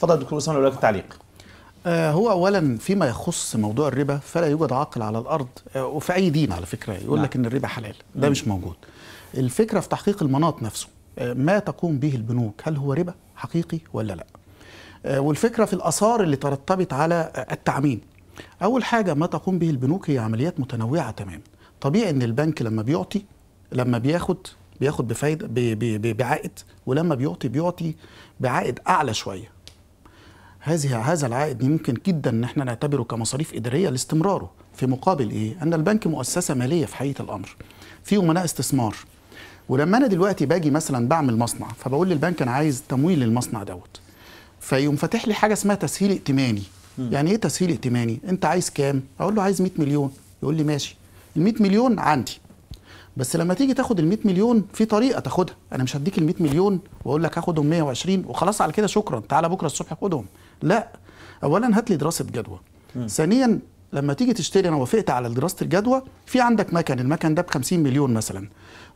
تفضل دكتور اسامه لو لك تعليق آه، هو اولا فيما يخص موضوع الربا فلا يوجد عاقل على الارض آه، وفي اي دين على فكره يقول نعم. لك ان الربا حلال ده مش موجود الفكره في تحقيق المناط نفسه آه، ما تقوم به البنوك هل هو ربا حقيقي ولا لا والفكره في الاثار اللي ترتبت على التعميم اول حاجه ما تقوم به البنوك هي عمليات متنوعه تماما طبيعي ان البنك لما بيعطي لما بياخد بياخد بفايده بعائد ولما بيعطي بيعطي بعائد اعلى شويه هذه هذا العائد يمكن جدا ان احنا نعتبره كمصاريف اداريه لاستمراره في مقابل ايه ان البنك مؤسسه ماليه في حقيقه الامر في امناء استثمار ولما انا دلوقتي باجي مثلا بعمل مصنع فبقول للبنك انا عايز تمويل للمصنع دوت فيقوم فاتح لي حاجه اسمها تسهيل ائتماني يعني ايه تسهيل ائتماني انت عايز كام اقول له عايز 100 مليون يقول لي ماشي ال 100 مليون عندي بس لما تيجي تاخد ال 100 مليون في طريقه تاخدها انا مش هديك ال 100 مليون واقول لك هاخدهم 120 وخلاص على كده شكرا تعالى بكره الصبح خدهم لا اولا هات لي دراسه جدوى ثانيا لما تيجي تشتري انا وافقت على دراسه الجدوى في عندك مكن المكن ده ب 50 مليون مثلا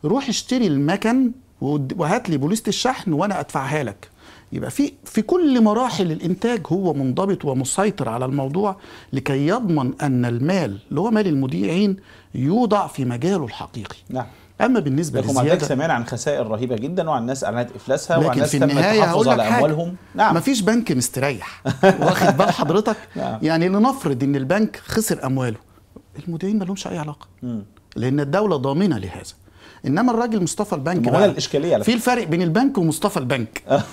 روح اشتري المكن وهات لي بوليسه الشحن وانا ادفعها لك يبقى في في كل مراحل الانتاج هو منضبط ومسيطر على الموضوع لكي يضمن ان المال اللي هو مال المذيعين يوضع في مجاله الحقيقي نعم اما بالنسبه للزياده لكم سمعنا عن خسائر رهيبه جدا وعن ناس اعلنت افلاسها وعن ناس في النهايه على اموالهم نعم مفيش بنك مستريح واخد بال حضرتك نعم. يعني لنفرض ان البنك خسر امواله المذيعين ما لهمش اي علاقه م. لان الدوله ضامنه لهذا انما الراجل مصطفى البنك ما هو الاشكاليه في الفرق بين البنك ومصطفى البنك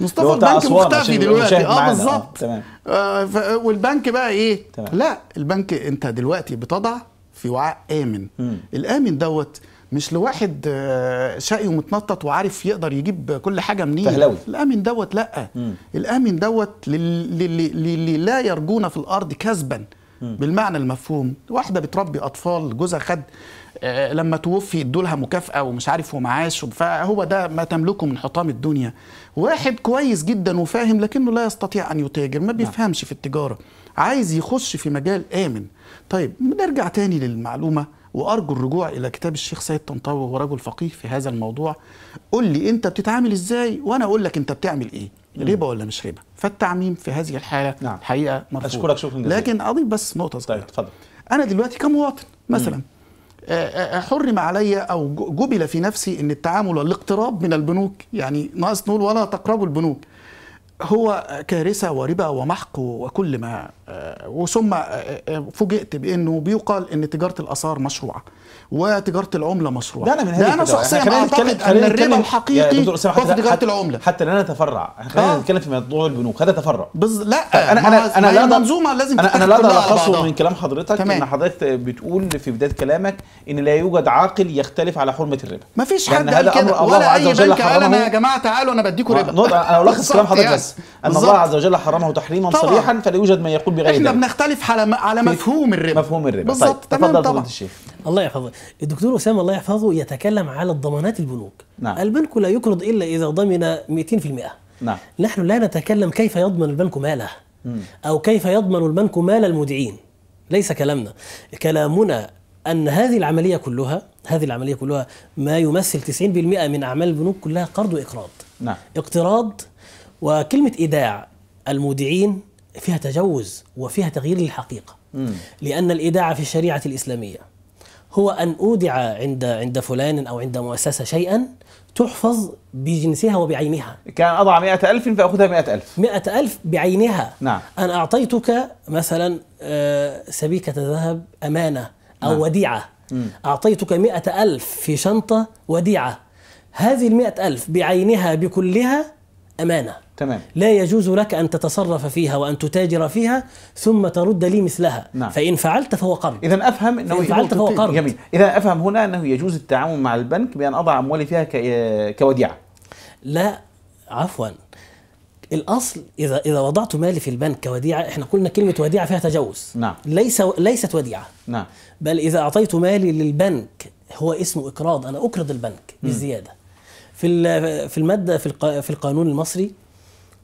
مصطفى البنك مختفي دلوقتي آه،, اه بالظبط آه، والبنك بقى ايه تمام. لا البنك انت دلوقتي بتضع في وعاء امن م. الامن دوت مش لواحد آه، شقي ومتنطط وعارف يقدر يجيب كل حاجه منين فهلوي. الامن دوت لا مم. الامن دوت للي, للي لا يرجون في الارض كسبا بالمعنى المفهوم واحده بتربي اطفال جوزها خد آه، لما توفي ادولها مكافاه ومش عارف ومعاش فهو ده ما تملكه من حطام الدنيا واحد كويس جدا وفاهم لكنه لا يستطيع ان يتاجر ما نعم. بيفهمش في التجاره عايز يخش في مجال امن طيب نرجع تاني للمعلومه وارجو الرجوع الى كتاب الشيخ سيد طنطاوي وهو رجل فقيه في هذا الموضوع قل لي انت بتتعامل ازاي وانا اقول لك انت بتعمل ايه ربا ولا مش ربا فالتعميم في هذه الحاله نعم. حقيقه مرفوض اشكرك شكرا جزيلا لكن اضيف بس نقطه صغيره طيب اتفضل انا دلوقتي كمواطن مثلا آه، آه، آه، حرم علي او جبل في نفسي ان التعامل والاقتراب من البنوك يعني ناقص نقول ولا تقربوا البنوك هو كارثة وربا ومحق وكل ما آه، وثم آه، آه، فوجئت بأنه بيقال أن تجارة الآثار مشروعة وتجارة العملة مشروعة ده أنا, من ده أنا شخصيا أعتقد أن الربا الحقيقي هو في تجارة العملة حتى لا نتفرع خلينا نتكلم في موضوع البنوك هذا تفرع بز... لا طيب، أنا أنا أنا لا منظومه لازم أنا أنا لا الخص من كلام حضرتك تمام. إن حضرتك بتقول في بداية كلامك إن لا يوجد عاقل يختلف على حرمة الربا مفيش حد قال كده ولا أي بنك قال أنا يا جماعة تعالوا أنا بديكم ربا أنا ألخص كلام حضرتك بالعكس أن بالزبط. الله عز وجل حرمه تحريما طبعا. صريحا فلا يوجد من يقول بغير احنا بنختلف على على مفهوم الربا مفهوم الربا بالظبط طيب. تفضل طبعا الشيخ الله يحفظه الدكتور أسامة الله يحفظه يتكلم على الضمانات البنوك نعم. البنك لا يقرض إلا إذا ضمن 200% نعم. نحن لا نتكلم كيف يضمن البنك ماله م. أو كيف يضمن البنك مال المودعين ليس كلامنا كلامنا أن هذه العملية كلها هذه العملية كلها ما يمثل 90% من أعمال البنوك كلها قرض وإقراض نعم. اقتراض وكلمة إيداع المودعين فيها تجوز وفيها تغيير للحقيقة لأن الإيداع في الشريعة الإسلامية هو أن أودع عند عند فلان أو عند مؤسسة شيئا تحفظ بجنسها وبعينها كان أضع مئة ألف فأخذها مئة ألف مئة ألف بعينها نعم أنا أعطيتك مثلا آه، سبيكة ذهب أمانة أو نعم. وديعة مم. أعطيتك مئة ألف في شنطة وديعة هذه المئة ألف بعينها بكلها أمانة تمام. لا يجوز لك أن تتصرف فيها وأن تتاجر فيها ثم ترد لي مثلها نعم. فإن فعلت فهو قرض إذا أفهم أنه فإن فعلت فهو قرض جميل إذا أفهم هنا أنه يجوز التعامل مع البنك بأن أضع أموالي فيها كوديعة لا عفوا الاصل اذا اذا وضعت مالي في البنك كوديعه احنا قلنا كلمه وديعه فيها تجوز نعم ليس ليست وديعه نعم بل اذا اعطيت مالي للبنك هو اسمه اقراض انا اقرض البنك بالزياده م. في في الماده في في القانون المصري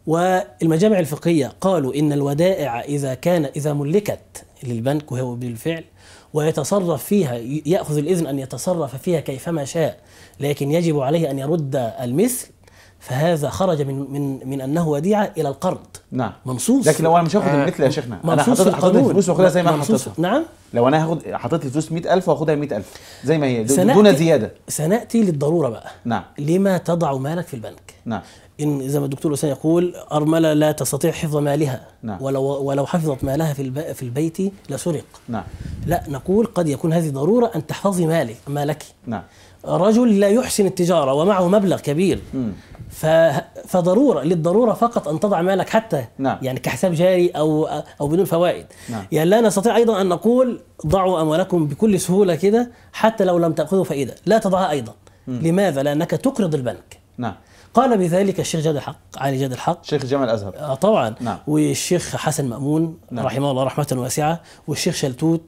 والمجامع الفقهيه قالوا ان الودائع اذا كان اذا ملكت للبنك وهو بالفعل ويتصرف فيها ياخذ الاذن ان يتصرف فيها كيفما شاء لكن يجب عليه ان يرد المثل فهذا خرج من من من انه وديعه الى القرض نعم منصوص لكن لو انا مش هاخد آه، المثل يا شيخنا انا حطيت الفلوس واخدها زي ما انا حطيتها نعم لو انا هاخد حطيت الفلوس 100000 واخدها 100000 زي ما هي دون زياده سناتي للضروره بقى نعم لما تضع مالك في البنك نعم ان زي ما الدكتور اسامه يقول ارمله لا تستطيع حفظ مالها نعم. ولو ولو حفظت مالها في في البيت لسرق نعم لا نقول قد يكون هذه ضروره ان تحفظي مالك مالك نعم رجل لا يحسن التجاره ومعه مبلغ كبير م. ف... فضروره للضروره فقط ان تضع مالك حتى نعم. يعني كحساب جاري او او بدون فوائد نعم. يعني لا نستطيع ايضا ان نقول ضعوا اموالكم بكل سهوله كده حتى لو لم تاخذوا فائده لا تضعها ايضا م. لماذا لانك تقرض البنك نعم قال بذلك الشيخ جاد الحق علي جاد الحق شيخ جامع الازهر آه، طبعا نعم. والشيخ حسن مامون نعم. رحمه الله رحمه واسعه والشيخ شلتوت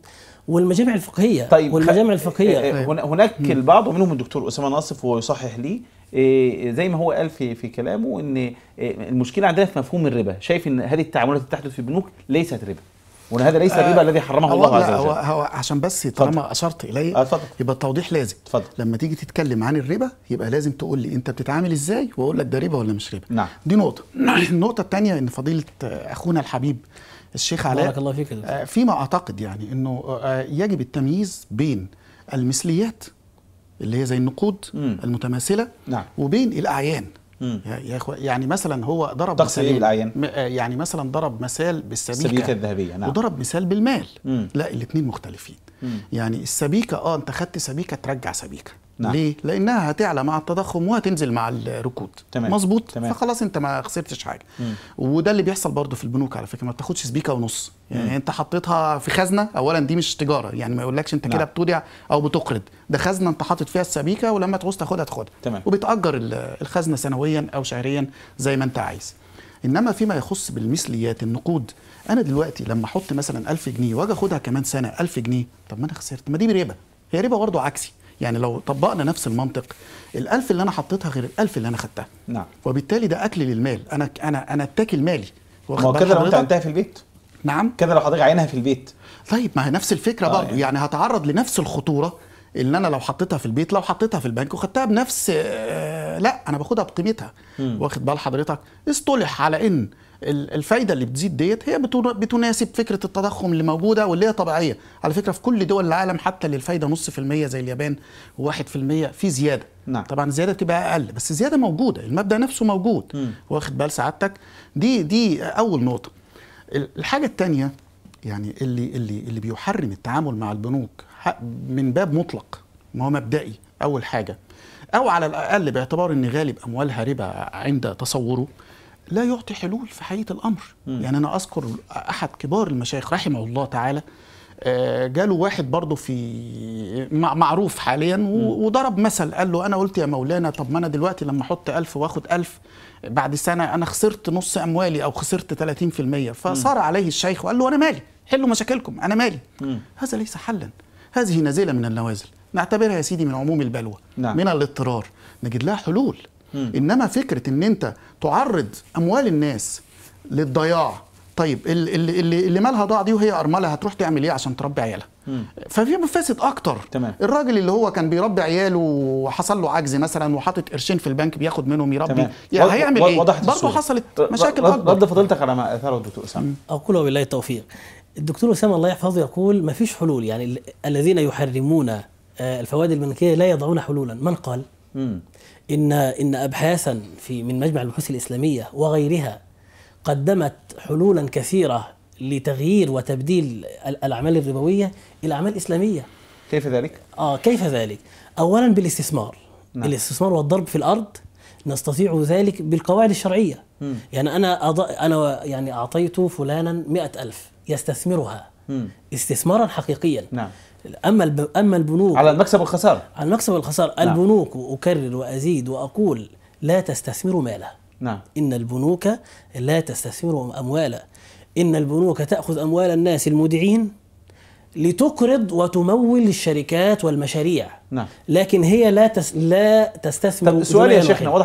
والمجامع الفقهيه طيب والمجامع الفقهيه آه، آه، هناك البعض ومنهم الدكتور اسامه ناصف يصحح لي إيه، زي ما هو قال في في كلامه ان إيه، المشكله عندنا في مفهوم الربا شايف ان هذه التعاملات اللي تحدث في البنوك ليست ربا وان هذا ليس الربا آه الذي حرمه الله عز وجل هو, هو عشان بس طالما اشرت اليه آه يبقى التوضيح لازم فضل. لما تيجي تتكلم عن الربا يبقى لازم تقول لي انت بتتعامل ازاي واقول لك ده ربا ولا مش ربا نعم. دي نقطه النقطه الثانيه ان فضيله اخونا الحبيب الشيخ علاء بارك الله فيك آه، فيما اعتقد يعني انه آه، يجب التمييز بين المثليات اللي هي زي النقود مم. المتماثله نعم. وبين الاعيان يا اخوة يعني مثلا هو ضرب مثال ايه يعني مثلا ضرب مثال بالسبيكه السبيكه الذهبيه نعم وضرب مثال بالمال مم. لا الاثنين مختلفين مم. يعني السبيكه اه انت خدت سبيكه ترجع سبيكه نعم. ليه؟ لانها هتعلى مع التضخم وهتنزل مع الركود تمام مظبوط تمام. فخلاص انت ما خسرتش حاجه مم. وده اللي بيحصل برضه في البنوك على فكره ما بتاخدش سبيكه ونص يعني مم. انت حطيتها في خزنه اولا دي مش تجاره يعني ما يقولكش انت نعم. كده بتودع او بتقرض ده خزنه انت حاطط فيها السبيكه ولما تعوز تاخدها تاخدها تمام. وبتاجر الخزنه سنويا او شهريا زي ما انت عايز انما فيما يخص بالمثليات النقود انا دلوقتي لما احط مثلا 1000 جنيه واجي اخدها كمان سنه 1000 جنيه طب ما انا خسرت ما دي ربا هي ربا برضه عكسي يعني لو طبقنا نفس المنطق الألف اللي أنا حطيتها غير الألف اللي أنا خدتها نعم وبالتالي ده أكل للمال أنا أنا أنا اتاكل مالي ما هو كده لو أنت في البيت نعم كده لو حضرتك عينها في البيت طيب ما هي نفس الفكرة آه برضه يعني. يعني هتعرض لنفس الخطورة ان انا لو حطيتها في البيت لو حطيتها في البنك وخدتها بنفس آه، لا انا باخدها بقيمتها واخد بال حضرتك اصطلح على ان الفايده اللي بتزيد ديت هي بتناسب فكره التضخم اللي موجوده واللي هي طبيعيه على فكره في كل دول العالم حتى اللي الفايده نص في المية زي اليابان و1% في زياده نعم. طبعا الزياده بتبقى اقل بس الزياده موجوده المبدا نفسه موجود م. واخد بال سعادتك دي دي اول نقطه الحاجه الثانيه يعني اللي اللي اللي بيحرم التعامل مع البنوك من باب مطلق ما هو مبدئي اول حاجه او على الاقل باعتبار ان غالب اموالها ربا عند تصوره لا يعطي حلول في حقيقه الامر م. يعني انا اذكر احد كبار المشايخ رحمه الله تعالى آه، جاله واحد برضه في معروف حاليا وضرب مثل قال له انا قلت يا مولانا طب ما انا دلوقتي لما احط 1000 واخد 1000 بعد سنه انا خسرت نص اموالي او خسرت 30% فصار عليه الشيخ وقال له انا مالي حلوا مشاكلكم انا مالي م. هذا ليس حلا هذه نزلة من النوازل نعتبرها يا سيدي من عموم البلوى نعم. من الاضطرار نجد لها حلول مم. انما فكره ان انت تعرض اموال الناس للضياع طيب اللي اللي, اللي مالها ضاع دي وهي ارمله هتروح تعمل ايه عشان تربي عيالها ففي مفاسد اكتر تمام. الراجل اللي هو كان بيربي عياله وحصل له عجز مثلا وحاطط قرشين في البنك بياخد منهم يربي تمام. يعني هيعمل ايه برضه حصلت مشاكل اكبر رد فضيلتك على ما اثاره الدكتور اسامه اقول وبالله التوفيق الدكتور اسامه الله يحفظه يقول ما فيش حلول يعني الذين يحرمون آه، الفوائد البنكيه لا يضعون حلولا من قال مم. ان ان ابحاثا في من مجمع البحوث الاسلاميه وغيرها قدمت حلولا كثيره لتغيير وتبديل الاعمال الربويه الى اعمال اسلاميه كيف ذلك اه كيف ذلك اولا بالاستثمار نعم. الاستثمار والضرب في الارض نستطيع ذلك بالقواعد الشرعيه مم. يعني انا أض... انا يعني اعطيت فلانا مئة ألف يستثمرها مم. استثمارا حقيقيا نعم اما اما البنوك على المكسب والخساره على المكسب والخساره نعم. البنوك اكرر وازيد واقول لا تستثمر مالها نعم ان البنوك لا تستثمر اموالها ان البنوك تاخذ اموال الناس المودعين لتقرض وتمول الشركات والمشاريع نعم لكن هي لا تس... لا تستثمر طب سؤال يا شيخنا واضح